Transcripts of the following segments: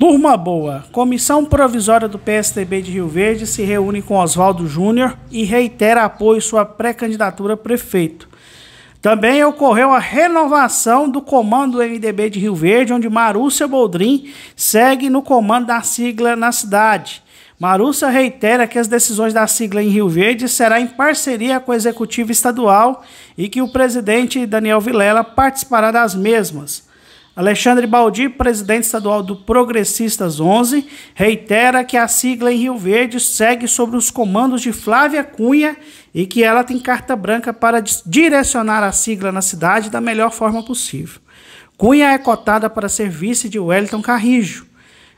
Turma boa, comissão provisória do PSDB de Rio Verde se reúne com Oswaldo Júnior e reitera apoio sua pré-candidatura a prefeito. Também ocorreu a renovação do comando do MDB de Rio Verde, onde Marúcia Boldrin segue no comando da sigla na cidade. Marúcia reitera que as decisões da sigla em Rio Verde serão em parceria com o Executivo Estadual e que o presidente Daniel Vilela participará das mesmas. Alexandre Baldi, presidente estadual do Progressistas 11, reitera que a sigla em Rio Verde segue sobre os comandos de Flávia Cunha e que ela tem carta branca para direcionar a sigla na cidade da melhor forma possível. Cunha é cotada para ser vice de Wellington Carrijo.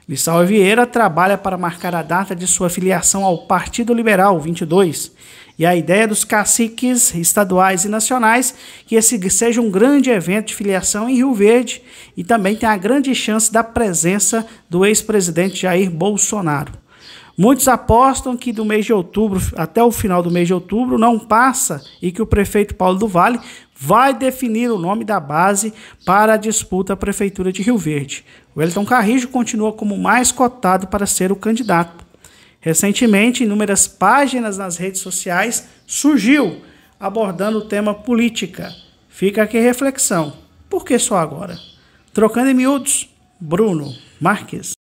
Lissau Vieira trabalha para marcar a data de sua filiação ao Partido Liberal 22 e a ideia dos caciques estaduais e nacionais que esse seja um grande evento de filiação em Rio Verde e também tem a grande chance da presença do ex-presidente Jair Bolsonaro. Muitos apostam que do mês de outubro até o final do mês de outubro não passa e que o prefeito Paulo do Vale vai definir o nome da base para a disputa à prefeitura de Rio Verde. O Elton Carrijo continua como mais cotado para ser o candidato. Recentemente, inúmeras páginas nas redes sociais surgiu abordando o tema política. Fica aqui a reflexão. Por que só agora? Trocando em miúdos, Bruno Marques.